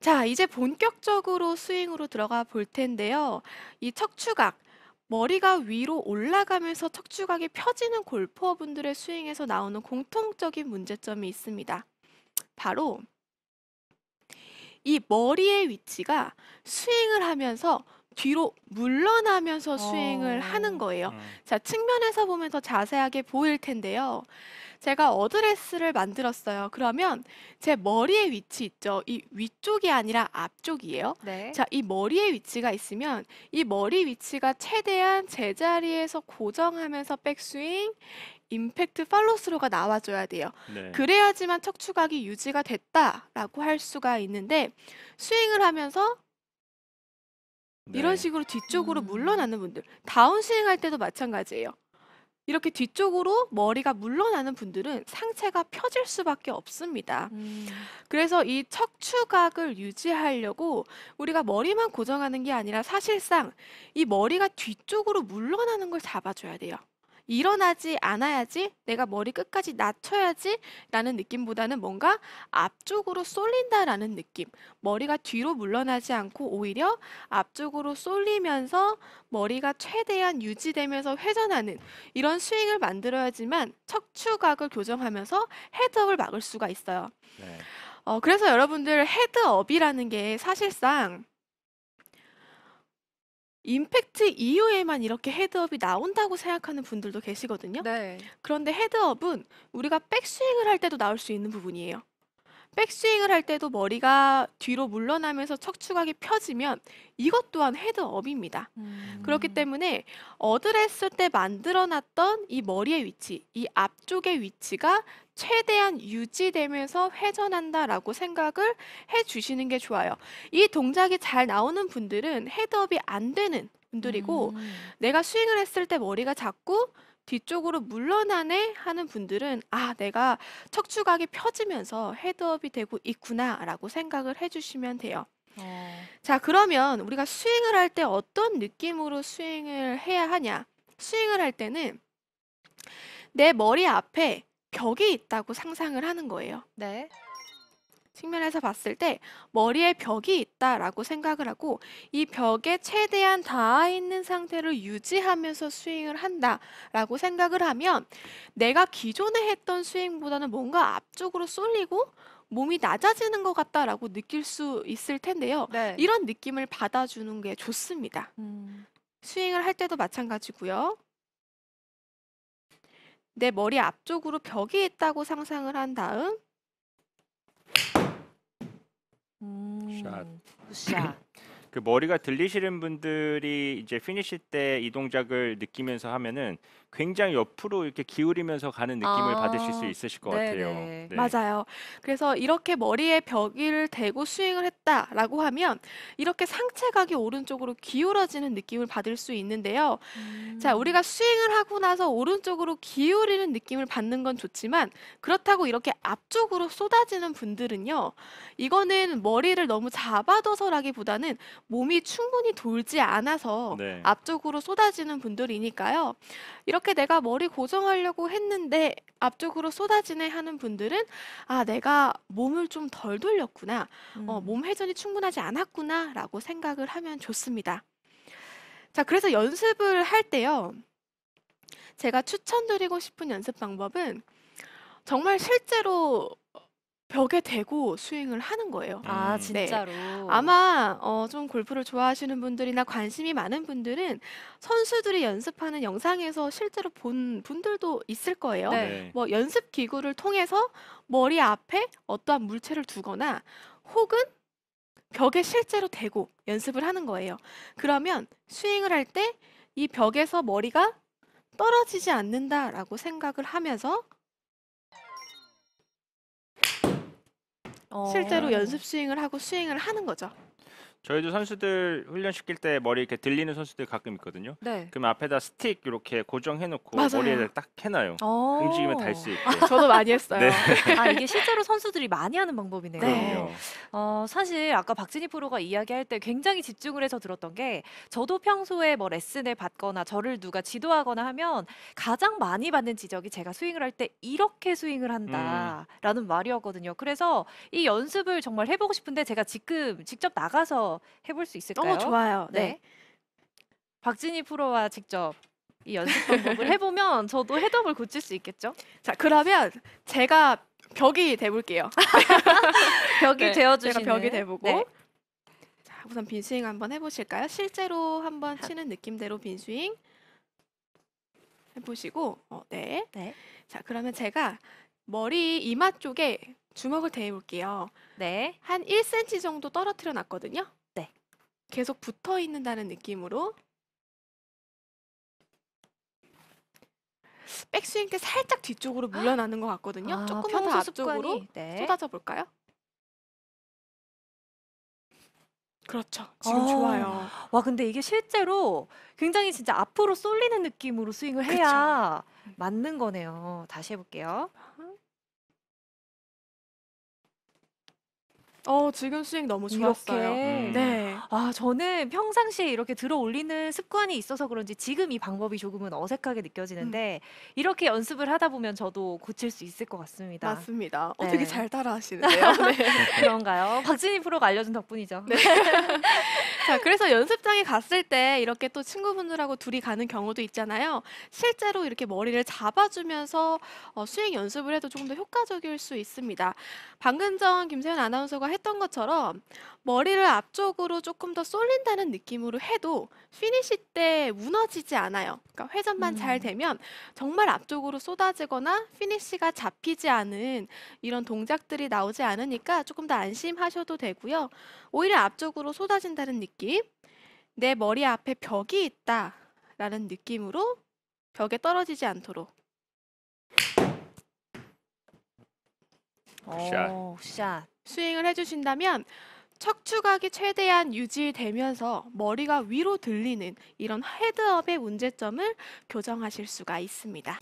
자, 이제 본격적으로 스윙으로 들어가 볼 텐데요. 이 척추각, 머리가 위로 올라가면서 척추각이 펴지는 골퍼분들의 스윙에서 나오는 공통적인 문제점이 있습니다. 바로 이 머리의 위치가 스윙을 하면서 뒤로 물러나면서 어. 스윙을 하는 거예요. 음. 자, 측면에서 보면 더 자세하게 보일 텐데요. 제가 어드레스를 만들었어요. 그러면 제 머리의 위치 있죠? 이 위쪽이 아니라 앞쪽이에요. 네. 자, 이 머리의 위치가 있으면 이 머리 위치가 최대한 제자리에서 고정하면서 백스윙, 임팩트 팔로스로가 나와줘야 돼요. 네. 그래야지만 척추각이 유지가 됐다라고 할 수가 있는데 스윙을 하면서 네. 이런 식으로 뒤쪽으로 음. 물러나는 분들 다운스윙 할 때도 마찬가지예요. 이렇게 뒤쪽으로 머리가 물러나는 분들은 상체가 펴질 수밖에 없습니다. 음. 그래서 이 척추각을 유지하려고 우리가 머리만 고정하는 게 아니라 사실상 이 머리가 뒤쪽으로 물러나는 걸 잡아줘야 돼요. 일어나지 않아야지, 내가 머리 끝까지 낮춰야지 라는 느낌보다는 뭔가 앞쪽으로 쏠린다라는 느낌. 머리가 뒤로 물러나지 않고 오히려 앞쪽으로 쏠리면서 머리가 최대한 유지되면서 회전하는 이런 스윙을 만들어야지만 척추각을 교정하면서 헤드업을 막을 수가 있어요. 네. 어, 그래서 여러분들 헤드업이라는 게 사실상 임팩트 이후에만 이렇게 헤드업이 나온다고 생각하는 분들도 계시거든요. 네. 그런데 헤드업은 우리가 백스윙을 할 때도 나올 수 있는 부분이에요. 백스윙을 할 때도 머리가 뒤로 물러나면서 척추각이 펴지면 이것 또한 헤드업입니다. 음. 그렇기 때문에 어드레스 때 만들어놨던 이 머리의 위치, 이 앞쪽의 위치가 최대한 유지되면서 회전한다라고 생각을 해주시는 게 좋아요. 이 동작이 잘 나오는 분들은 헤드업이 안 되는 분들이고 음. 내가 스윙을 했을 때 머리가 자꾸 뒤쪽으로 물러나네 하는 분들은 아, 내가 척추각이 펴지면서 헤드업이 되고 있구나라고 생각을 해주시면 돼요. 어. 자, 그러면 우리가 스윙을 할 때 어떤 느낌으로 스윙을 해야 하냐? 스윙을 할 때는 내 머리 앞에 벽이 있다고 상상을 하는 거예요. 네. 측면에서 봤을 때 머리에 벽이 있다라고 생각을 하고 이 벽에 최대한 닿아 있는 상태를 유지하면서 스윙을 한다라고 생각을 하면 내가 기존에 했던 스윙보다는 뭔가 앞쪽으로 쏠리고 몸이 낮아지는 것 같다라고 느낄 수 있을 텐데요. 네. 이런 느낌을 받아주는 게 좋습니다. 음. 스윙을 할 때도 마찬가지고요. 내 머리 앞쪽으로 벽이 있다고 상상을 한 다음 음, 그 샷. 그 머리가 들리시는 분들이 이제 피니시 때 이 동작을 느끼면서 하면은 굉장히 옆으로 이렇게 기울이면서 가는 느낌을 아. 받으실 수 있으실 것 같아요. 네. 맞아요. 그래서 이렇게 머리에 벽을 대고 스윙을 했다라고 하면 이렇게 상체각이 오른쪽으로 기울어지는 느낌을 받을 수 있는데요. 음. 자, 우리가 스윙을 하고 나서 오른쪽으로 기울이는 느낌을 받는 건 좋지만 그렇다고 이렇게 앞쪽으로 쏟아지는 분들은요. 이거는 머리를 너무 잡아둬서라기보다는 몸이 충분히 돌지 않아서 네. 앞쪽으로 쏟아지는 분들이니까요. 이렇게 이렇게 내가 머리 고정하려고 했는데 앞쪽으로 쏟아지네 하는 분들은 아, 내가 몸을 좀 덜 돌렸구나. 어, 음. 어, 몸 회전이 충분하지 않았구나. 라고 생각을 하면 좋습니다. 자, 그래서 연습을 할 때요. 제가 추천드리고 싶은 연습 방법은 정말 실제로 벽에 대고 스윙을 하는 거예요. 아, 음. 네. 진짜로. 아마 어, 좀 골프를 좋아하시는 분들이나 관심이 많은 분들은 선수들이 연습하는 영상에서 실제로 본 분들도 있을 거예요. 네. 뭐 연습 기구를 통해서 머리 앞에 어떠한 물체를 두거나 혹은 벽에 실제로 대고 연습을 하는 거예요. 그러면 스윙을 할 때 이 벽에서 머리가 떨어지지 않는다라고 생각을 하면서 실제로 어. 연습 스윙을 하고 스윙을 하는 거죠. 저희도 선수들 훈련 시킬 때 머리 이렇게 들리는 선수들 가끔 있거든요. 네. 그럼 앞에다 스틱 이렇게 고정해놓고 머리에 딱 해놔요. 어. 움직이면 달 수 있게. 아, 저도 많이 했어요. 네. 아, 이게 실제로 선수들이 많이 하는 방법이네요. 네. 어, 사실 아까 박진희 프로가 이야기할 때 굉장히 집중을 해서 들었던 게 저도 평소에 뭐 레슨을 받거나 저를 누가 지도하거나 하면 가장 많이 받는 지적이 제가 스윙을 할 때 이렇게 스윙을 한다라는 음. 말이었거든요. 그래서 이 연습을 정말 해보고 싶은데 제가 지금 직접 나가서 해볼 수 있을까요? 어, 좋아요. 네. 네. 박진희 프로와 직접 이 연습 방법을 해보면 저도 헤드업을 고칠 수 있겠죠? 자, 그러면 제가 벽이 돼볼게요. 벽이 네, 되어주시는. 제가 벽이 돼보고. 네. 자, 우선 빈스윙 한번 해보실까요? 실제로 한번 치는 느낌대로 빈스윙 해보시고, 어, 네. 네. 자, 그러면 제가 머리 이마 쪽에 주먹을 대볼게요. 네. 한 1cm 정도 떨어뜨려 놨거든요. 계속 붙어 있는다는 느낌으로 백스윙 때 살짝 뒤쪽으로 아. 물러나는 것 같거든요. 아, 조금만 더 앞쪽으로 네. 쏟아져 볼까요? 그렇죠. 지금 아, 좋아요. 와, 근데 이게 실제로 굉장히 진짜 앞으로 쏠리는 느낌으로 스윙을 해야 그쵸. 맞는 거네요. 다시 해볼게요. 아 어, 지금 수익 너무 좋았어요. 음. 네. 네. 아, 저는 평상시에 이렇게 들어 올리는 습관이 있어서 그런지 지금 이 방법이 조금은 어색하게 느껴지는데 음. 이렇게 연습을 하다 보면 저도 고칠 수 있을 것 같습니다. 맞습니다. 어, 떻게잘 네. 따라 하시는데요. 네. 그런가요? 박진희 프로가 알려준 덕분이죠. 네. 자, 그래서 연습장에 갔을 때 이렇게 또 친구분들하고 둘이 가는 경우도 있잖아요. 실제로 이렇게 머리를 잡아주면서 어, 수행 연습을 해도 조금 더 효과적일 수 있습니다. 방금 전 김세현 아나운서가 해 했던 것처럼 머리를 앞쪽으로 조금 더 쏠린다는 느낌으로 해도 피니시 때 무너지지 않아요. 그러니까 회전만 잘 음. 되면 정말 앞쪽으로 쏟아지거나 피니시가 잡히지 않은 이런 동작들이 나오지 않으니까 조금 더 안심하셔도 되고요. 오히려 앞쪽으로 쏟아진다는 느낌, 내 머리 앞에 벽이 있다라는 느낌으로 벽에 떨어지지 않도록 오, 샷. 샷. 스윙을 해주신다면 척추각이 최대한 유지되면서 머리가 위로 들리는 이런 헤드업의 문제점을 교정하실 수가 있습니다.